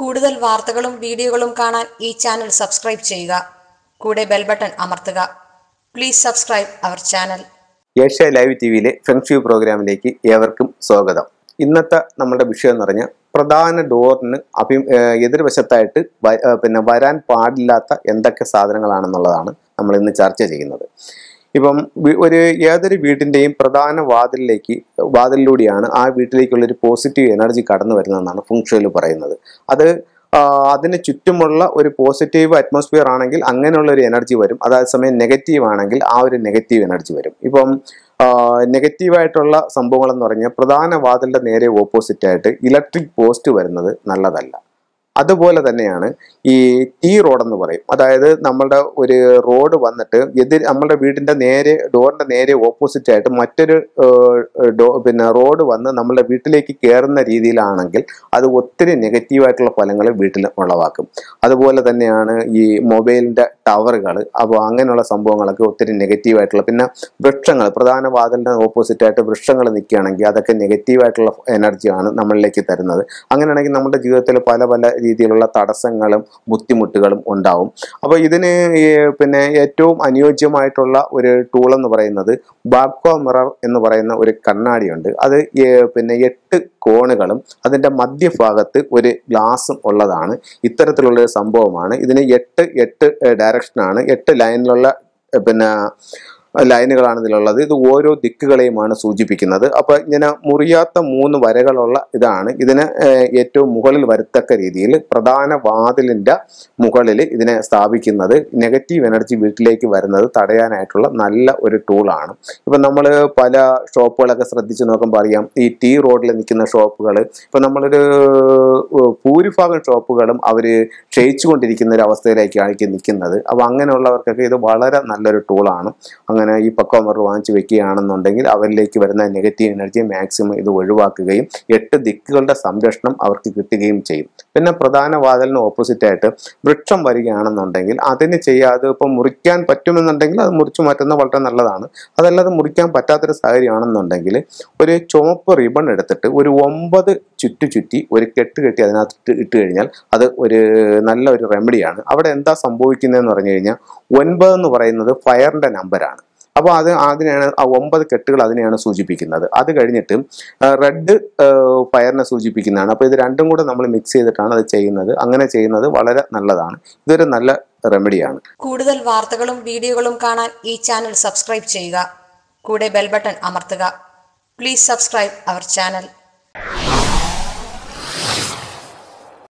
കൂടുതൽ വാർത്തകളും വീഡിയോകളും കാണാൻ ഈ ചാനൽ സബ്സ്ക്രൈബ് ചെയ്യുക കൂടെ ബെൽ ബട്ടൺ അമർത്തുക please subscribe our channel Asia live T വിയിലെ ഫെങ്ഷു പ്രോഗ്രാമിലേക്ക് ഏവർക്കും സ്വാഗതം ഇന്നത്തെ നമ്മുടെ വിഷയം എന്ന് പറഞ്ഞാൽ പ്രധാന ഡോറിന് അഭി എതിർവശത്തായിട്ട് പിന്നെ വരാൻ പാടില്ലാത്ത എന്തൊക്കെ സാധനങ്ങളാണെന്നുള്ളതാണ് നമ്മൾ ഇന്ന് ചർച്ച ചെയ്യുന്നത് ഇപ്പം ഒരു ഏതൊരു വീടിൻ്റെയും പ്രധാന വാതിലിലേക്ക് വാതിലിലൂടെയാണ് ആ വീട്ടിലേക്കുള്ളൊരു പോസിറ്റീവ് എനർജി കടന്നു വരുന്നതെന്നാണ് ഫുങ്ഷയിൽ പറയുന്നത് അത് അതിന് ചുറ്റുമുള്ള ഒരു പോസിറ്റീവ് അറ്റ്മോസ്ഫിയർ ആണെങ്കിൽ അങ്ങനെയുള്ള ഒരു എനർജി വരും അതേസമയം നെഗറ്റീവ് ആണെങ്കിൽ ആ ഒരു നെഗറ്റീവ് എനർജി വരും ഇപ്പം നെഗറ്റീവായിട്ടുള്ള സംഭവങ്ങൾ എന്ന് പറഞ്ഞാൽ പ്രധാന വാതിലിൻ്റെ നേരെ ഓപ്പോസിറ്റായിട്ട് ഇലക്ട്രിക് പോസ്റ്റ് വരുന്നത് നല്ലതല്ല അതുപോലെ തന്നെയാണ് ഈ ടീ റോഡ് എന്ന് പറയും അതായത് നമ്മളുടെ ഒരു റോഡ് വന്നിട്ട് എതിർ നമ്മളുടെ വീടിന്റെ നേരെ ഡോറിന്റെ നേരെ ഓപ്പോസിറ്റ് ആയിട്ട് മറ്റൊരു പിന്നെ റോഡ് വന്ന് നമ്മളുടെ വീട്ടിലേക്ക് കയറുന്ന രീതിയിലാണെങ്കിൽ അത് ഒത്തിരി നെഗറ്റീവായിട്ടുള്ള ഫലങ്ങൾ വീട്ടിൽ ഉളവാക്കും അതുപോലെ തന്നെയാണ് ഈ മൊബൈലിന്റെ ടവറുകൾ അപ്പോൾ അങ്ങനെയുള്ള സംഭവങ്ങളൊക്കെ ഒത്തിരി നെഗറ്റീവായിട്ടുള്ള പിന്നെ വൃക്ഷങ്ങൾ പ്രധാന വാതിലിന്റെ ഓപ്പോസിറ്റ് ആയിട്ട് വൃക്ഷങ്ങൾ നിൽക്കുകയാണെങ്കിൽ അതൊക്കെ നെഗറ്റീവായിട്ടുള്ള എനർജിയാണ് നമ്മളിലേക്ക് തരുന്നത് അങ്ങനെയാണെങ്കിൽ നമ്മുടെ ജീവിതത്തിൽ പല പല രീതിയിലുള്ള തടസ്സങ്ങളും ബുദ്ധിമുട്ടുകളും ഉണ്ടാവും അപ്പോൾ ഇതിന് പിന്നെ ഏറ്റവും അനുയോജ്യമായിട്ടുള്ള ഒരു ടൂൾ എന്ന് പറയുന്നത് ബാബ്കോ മിറർ എന്ന് പറയുന്ന ഒരു കണ്ണാടിയുണ്ട് അത് പിന്നെ എട്ട് കോണുകളും അതിൻ്റെ മധ്യഭാഗത്ത് ഒരു ഗ്ലാസും ഉള്ളതാണ് ഇത്തരത്തിലുള്ള ഒരു സംഭവമാണ് ഇതിന് എട്ട് എട്ട് ഡയറക്ഷനാണ് എട്ട് ലൈനിലുള്ള പിന്നെ ലൈനുകളാണ് ഇതിലുള്ളത് ഇത് ഓരോ ദിക്കുകളെയുമാണ് സൂചിപ്പിക്കുന്നത് അപ്പൊ ഇങ്ങനെ മുറിയാത്ത മൂന്ന് വരകളുള്ള ഇതാണ് ഇതിന് ഏറ്റവും മുകളിൽ വരത്തക്ക രീതിയിൽ പ്രധാന വാതിലിന്റെ മുകളിൽ ഇതിനെ സ്ഥാപിക്കുന്നത് നെഗറ്റീവ് എനർജി വീട്ടിലേക്ക് വരുന്നത് തടയാനായിട്ടുള്ള നല്ല ഒരു ടൂളാണ് ഇപ്പൊ നമ്മൾ പല ഷോപ്പുകളൊക്കെ ശ്രദ്ധിച്ച് നോക്കുമ്പോൾ അറിയാം ഈ ടീ റോഡിൽ നിൽക്കുന്ന ഷോപ്പുകൾ ഇപ്പൊ നമ്മളൊരു ഭൂരിഭാഗം ഷോപ്പുകളും അവർ ക്ഷയിച്ചു കൊണ്ടിരിക്കുന്ന ഒരു അവസ്ഥയിലേക്കാണ് നിൽക്കുന്നത് അപ്പോൾ അങ്ങനെയുള്ളവർക്കൊക്കെ ഇത് വളരെ നല്ലൊരു ടൂളാണ് അങ്ങനെ ഈ പക്വം അവർ വാങ്ങിച്ച് വെക്കുകയാണെന്നുണ്ടെങ്കിൽ അവരിലേക്ക് വരുന്ന നെഗറ്റീവ് എനർജി മാക്സിമം ഇത് ഒഴിവാക്കുകയും എട്ട് ദിക്കുകളുടെ സംരക്ഷണം അവർക്ക് കിട്ടുകയും ചെയ്യും പിന്നെ പ്രധാന വാതിലിന് ഓപ്പോസിറ്റായിട്ട് വൃക്ഷം വരികയാണെന്നുണ്ടെങ്കിൽ അതിന് ചെയ്യാതെ ഇപ്പം മുറിക്കാൻ പറ്റുമെന്നുണ്ടെങ്കിൽ അത് മുറിച്ചു മാറ്റുന്നത് വളരെ നല്ലതാണ് അതല്ലാതെ മുറിക്കാൻ പറ്റാത്തൊരു സാഹചര്യമാണെന്നുണ്ടെങ്കിൽ ഒരു ചുമപ്പ് റിബൺ എടുത്തിട്ട് ഒരു ഒമ്പത് ചുറ്റു ചുറ്റി ഒരു കെട്ട് കെട്ടി ഉണ്ടാക്കി അതിനകത്ത് ഇട്ട് കഴിഞ്ഞാൽ അത് ഒരു നല്ല ഒരു റെമഡിയാണ് അവിടെ എന്താ സംഭവിക്കുന്നതെന്ന് പറഞ്ഞു കഴിഞ്ഞാൽ ഒൻപത് എന്ന് പറയുന്നത് ഫയറിൻ്റെ നമ്പറാണ് അപ്പോൾ അത് അതിനെയാണ് ആ ഒമ്പത് കെട്ടുകൾ അതിനെയാണ് സൂചിപ്പിക്കുന്നത് അത് കഴിഞ്ഞിട്ട് റെഡ് ഫയറിനെ സൂചിപ്പിക്കുന്നതാണ് അപ്പോൾ ഇത് രണ്ടും കൂടെ നമ്മൾ മിക്സ് ചെയ്തിട്ടാണ് അത് ചെയ്യുന്നത് അങ്ങനെ ചെയ്യുന്നത് വളരെ നല്ലതാണ് ഇതൊരു നല്ല റെമഡിയാണ് കൂടുതൽ വാർത്തകളും വീഡിയോകളും കാണാൻ ഈ ചാനൽ സബ്സ്ക്രൈബ് ചെയ്യുക കൂടെ ബെൽബട്ടൺ അമർത്തുക പ്ലീസ് സബ്സ്ക്രൈബ് അവർ ചാനൽ